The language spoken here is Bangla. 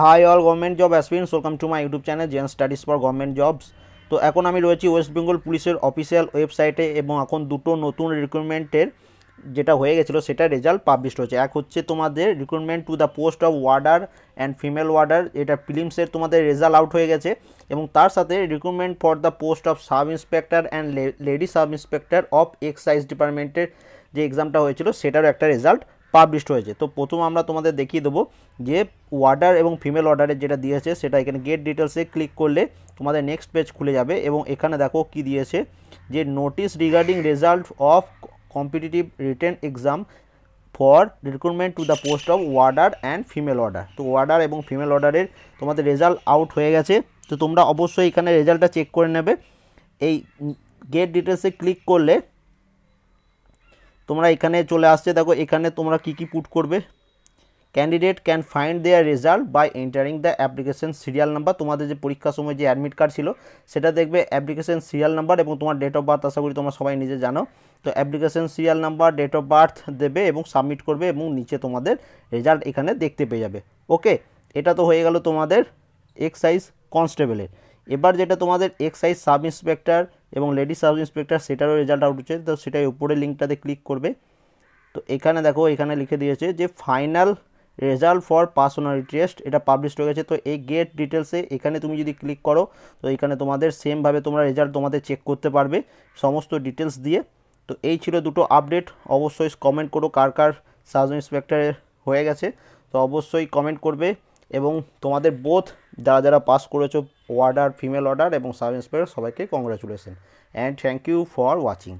high all government job aspirants welcome to my YouTube channel Zen studies for government jobs তো এখন আমি রয়েছি ওয়েস্ট বেঙ্গল পুলিশের অফিসিয়াল ওয়েবসাইটে এবং এখন দুটো নতুন রিক্রুটমেন্টের যেটা হয়ে গেছিলো সেটা রেজাল্ট পাবলিশ হয়েছে এক হচ্ছে তোমাদের recruitment to the post of warder and female warder এটা ফিলিমসের তোমাদের রেজাল্ট আউট হয়ে গেছে এবং তার সাথে recruitment for the post of sub inspector and lady sub inspector of excise ডিপার্টমেন্টের যে এক্সামটা হয়েছিল সেটারও একটা রেজাল্ট পাবলিশ হয়েছে তো প্রথম আমরা তোমাদের দেখিয়ে দেবো যে ওয়ার্ডার এবং ফিমেল অর্ডারের যেটা দিয়েছে সেটা এখানে গেট ডিটেলসে ক্লিক করলে তোমাদের নেক্সট পেজ খুলে যাবে এবং এখানে দেখো কি দিয়েছে যে notice regarding result of competitive written exam for recruitment to the post of warder and female order তো ওয়ার্ডার এবং ফিমেল অর্ডারের তোমাদের রেজাল্ট আউট হয়ে গেছে তো তোমরা অবশ্যই এখানে রেজাল্টটা চেক করে নেবে এই গেট ডিটেলসে ক্লিক করলে তোমরা এখানে চলে আসছে দেখো এখানে তোমরা কি কি পুট করবে candidate can find their result by entering the application serial number তোমাদের যে পরীক্ষার সময় যে অ্যাডমিট কার্ড ছিল সেটা দেখবে অ্যাপ্লিকেশন সিরিয়াল নাম্বার এবং তোমার ডেট অফ বার্থ আশা করি তোমরা সবাই নিজে জানো তো application serial number date of birth দেবে এবং সাবমিট করবে এবং নিচে তোমাদের রেজাল্ট এখানে দেখতে পেয়ে যাবে ওকে এটা তো হয়ে গেল তোমাদের এক্সাইজ কনস্টেবলের এবার যেটা তোমাদের এক্সাইজ সাব ইন্সপেক্টর এবং লেডি সাব ইন্সপেক্টর সেটারও রেজাল্ট আউট হচ্ছে তো সেটাই উপরে লিঙ্কটাতে ক্লিক করবে তো এখানে দেখো এখানে লিখে দিয়েছে যে final result for personality test এটা পাবলিশ হয়ে গেছে তো এই গেট ডিটেলসে এখানে তুমি যদি ক্লিক করো তো এখানে তোমাদের সেমভাবে তোমরা রেজাল্ট তোমাদের চেক করতে পারবে সমস্ত ডিটেলস দিয়ে তো এই ছিল দুটো আপডেট অবশ্যই কমেন্ট করো কার কার সাব ইন্সপেক্টরের হয়ে গেছে তো অবশ্যই কমেন্ট করবে এবং তোমাদের বোধ যারা যারা পাস করেছো ওয়ার্ডার ফিমেল অর্ডার এবং সাব ইন্সপেক্টর সবাইকে congratulation and thank you for watching